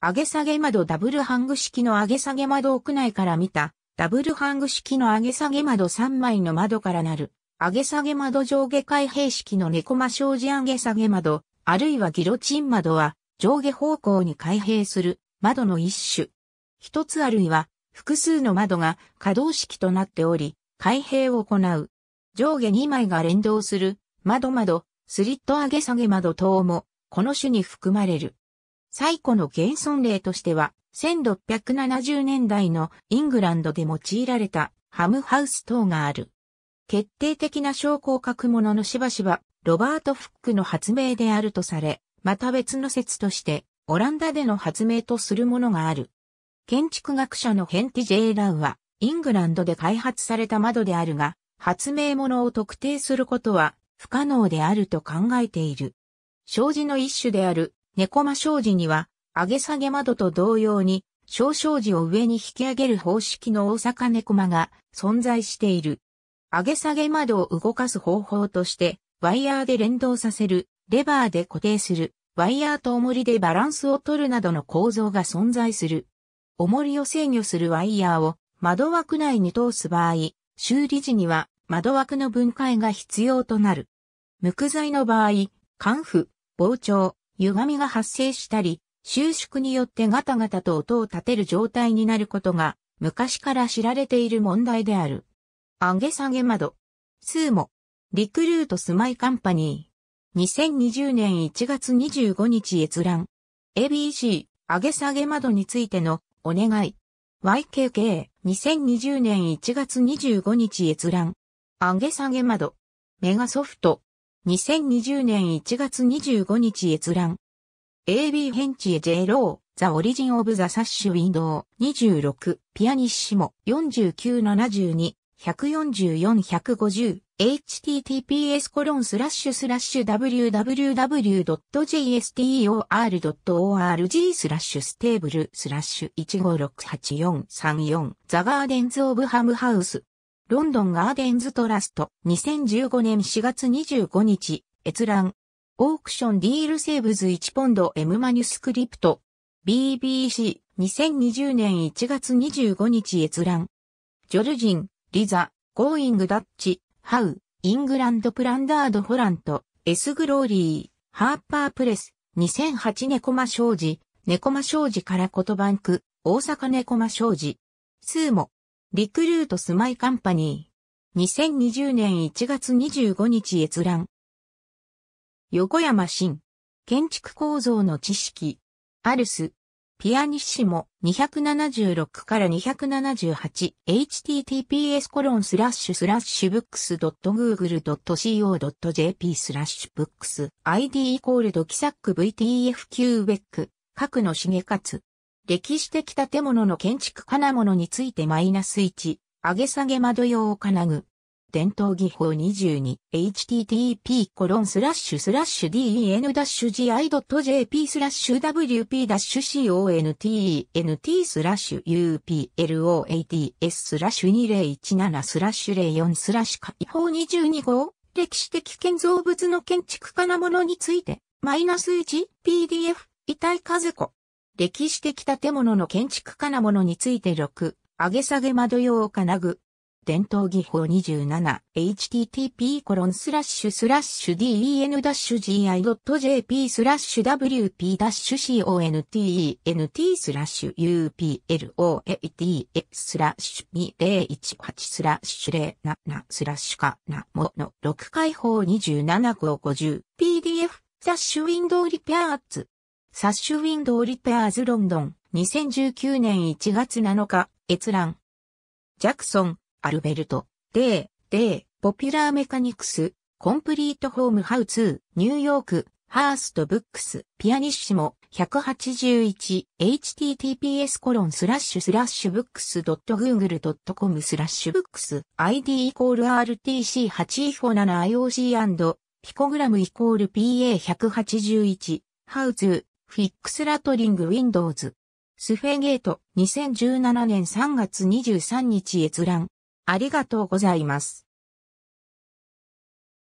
上げ下げ窓ダブルハング式の上げ下げ窓屋内から見た、ダブルハング式の上げ下げ窓3枚の窓からなる、上げ下げ窓上下開閉式の猫間障子上げ下げ窓、あるいはギロチン窓は、上下方向に開閉する窓の一種。一つあるいは、複数の窓が可動式となっており、開閉を行う。上下2枚が連動する、窓窓、スリット上げ下げ窓等も、この種に含まれる。最古の現存例としては、1670年代のイングランドで用いられたハムハウス等がある。決定的な証拠を書くもののしばしば、ロバート・フックの発明であるとされ、また別の説として、オランダでの発明とするものがある。建築学者のヘンティ・ジェイ・ラウは、イングランドで開発された窓であるが、発明物を特定することは不可能であると考えている。障子の一種である猫間障子には、上げ下げ窓と同様に、小障子を上に引き上げる方式の大阪猫間が存在している。上げ下げ窓を動かす方法として、ワイヤーで連動させる、レバーで固定する、ワイヤーと重りでバランスを取るなどの構造が存在する。重りを制御するワイヤーを窓枠内に通す場合、修理時には窓枠の分解が必要となる。無垢材の場合、カンフ、膨張、歪みが発生したり、収縮によってガタガタと音を立てる状態になることが昔から知られている問題である。上げ下げ窓。スーモ。リクルートスマイカンパニー。2020年1月25日閲覧。ABC 上げ下げ窓についてのお願い。YKK 2020年1月25日閲覧。上げ下げ窓。メガソフト。2020年1月25日閲覧。AB ヘンチエ J ロー、ザ・オリジン・オブ・ザ・サッシュ・ウィンドウ、26、ピアニッシモ、4972、144-150、https コロンスラッシュスラッシュ w w w j s t o r o r g スラッシュステーブルスラッシュ1568434ザガーデンズオブハムハウスロンドンガーデンズトラスト、2015年4月25日、閲覧。オークションディールセーブズ1ポンド M マニュスクリプト。BBC、2020年1月25日閲覧。ジョルジン、リザ、ゴーイングダッチ、ハウ、イングランドプランダードホラント、エスグローリー、ハーパープレス、2008猫マ商事、猫マ商事からとバんく、大阪猫マ商事。スーモ、リクルートスマイカンパニー。2020年1月25日閲覧。横山新。建築構造の知識。アルス。ピアニッシモ276から 278https コロンスラッシュスラッシュブックス .google.co.jp スラッシュブックス ID イコールドキサック VTF q ューベック。角野重勝。歴史的建物の建築金物についてマイナス1、上げ下げ窓用金具。伝統技法 22http コロンスラッシュスラッシュ den-gi.jp スラッシュ wp-contnt スラッシュ uplOATS スラッシュ2017スラッシュ04スラッシュ解放22号歴史的建造物の建築金物についてマイナス 1PDF 遺体和子歴史的建物の建築金物について6、上げ下げ窓用金具。伝統技法 27http コロンスラッシュスラッシュ den-gi.jp スラッシュ wp-content スラッシュ uploads スラッシュ2018スラッシュ07スラッシュかなもの6解放27 5 50 pdf ラッシュウィンドウリペアーツサッシュウィンドウリペアーズロンドン、2019年1月7日、閲覧。ジャクソン、アルベルト、デー、デー、ポピュラーメカニクス、コンプリートホームハウツー、ニューヨーク、ハーストブックス、ピアニッシモ、181、https コロンスラッシュスラッシュブックス .google.com スラッシュブックス、id イコール rtc847ioc& ピコグラムイコール pa181、ハウツー、フィックスラトリング Windows。スフェゲート2017年3月23日閲覧。ありがとうございます。